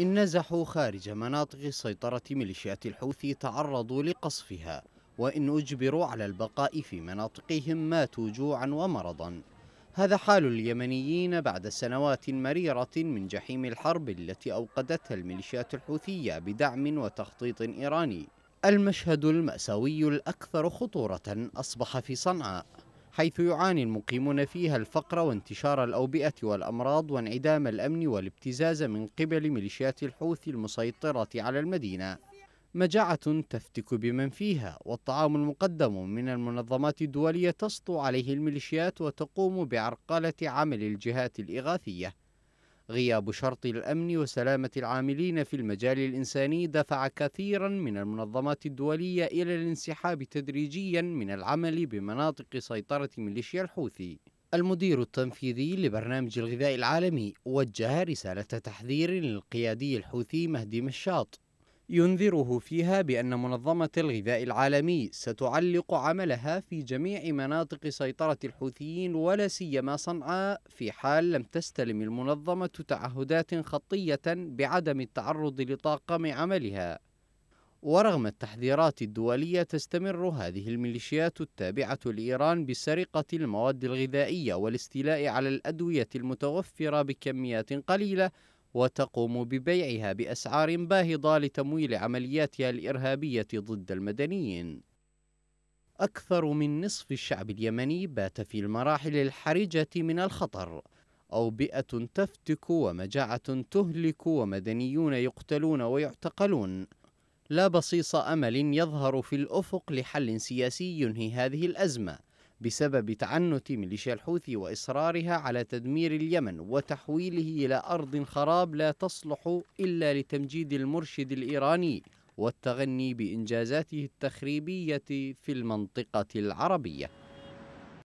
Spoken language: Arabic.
إن نزحوا خارج مناطق سيطرة ميليشيات الحوثي تعرضوا لقصفها وإن أجبروا على البقاء في مناطقهم ماتوا جوعا ومرضا هذا حال اليمنيين بعد سنوات مريرة من جحيم الحرب التي أوقدتها الميليشيات الحوثية بدعم وتخطيط إيراني المشهد المأساوي الأكثر خطورة أصبح في صنعاء حيث يعاني المقيمون فيها الفقر وانتشار الأوبئة والأمراض وانعدام الأمن والابتزاز من قبل ميليشيات الحوثي المسيطرة على المدينة مجاعة تفتك بمن فيها والطعام المقدم من المنظمات الدولية تسطو عليه الميليشيات وتقوم بعرقلة عمل الجهات الإغاثية غياب شرط الأمن وسلامة العاملين في المجال الإنساني دفع كثيرا من المنظمات الدولية إلى الانسحاب تدريجيا من العمل بمناطق سيطرة ميليشيا الحوثي المدير التنفيذي لبرنامج الغذاء العالمي وجه رسالة تحذير للقيادي الحوثي مهدي مشاط ينذره فيها بأن منظمة الغذاء العالمي ستعلق عملها في جميع مناطق سيطرة الحوثيين ولا سيما صنعاء في حال لم تستلم المنظمة تعهدات خطية بعدم التعرض لطاقم عملها. ورغم التحذيرات الدولية تستمر هذه الميليشيات التابعة لإيران بسرقة المواد الغذائية والاستيلاء على الأدوية المتوفرة بكميات قليلة وتقوم ببيعها بأسعار باهظة لتمويل عملياتها الإرهابية ضد المدنيين. أكثر من نصف الشعب اليمني بات في المراحل الحرجة من الخطر، أوبئة تفتك ومجاعة تهلك ومدنيون يقتلون ويعتقلون. لا بصيص أمل يظهر في الأفق لحل سياسي ينهي هذه الأزمة. بسبب تعنت ميليشيا الحوثي واصرارها على تدمير اليمن وتحويله الى ارض خراب لا تصلح الا لتمجيد المرشد الايراني والتغني بانجازاته التخريبيه في المنطقه العربيه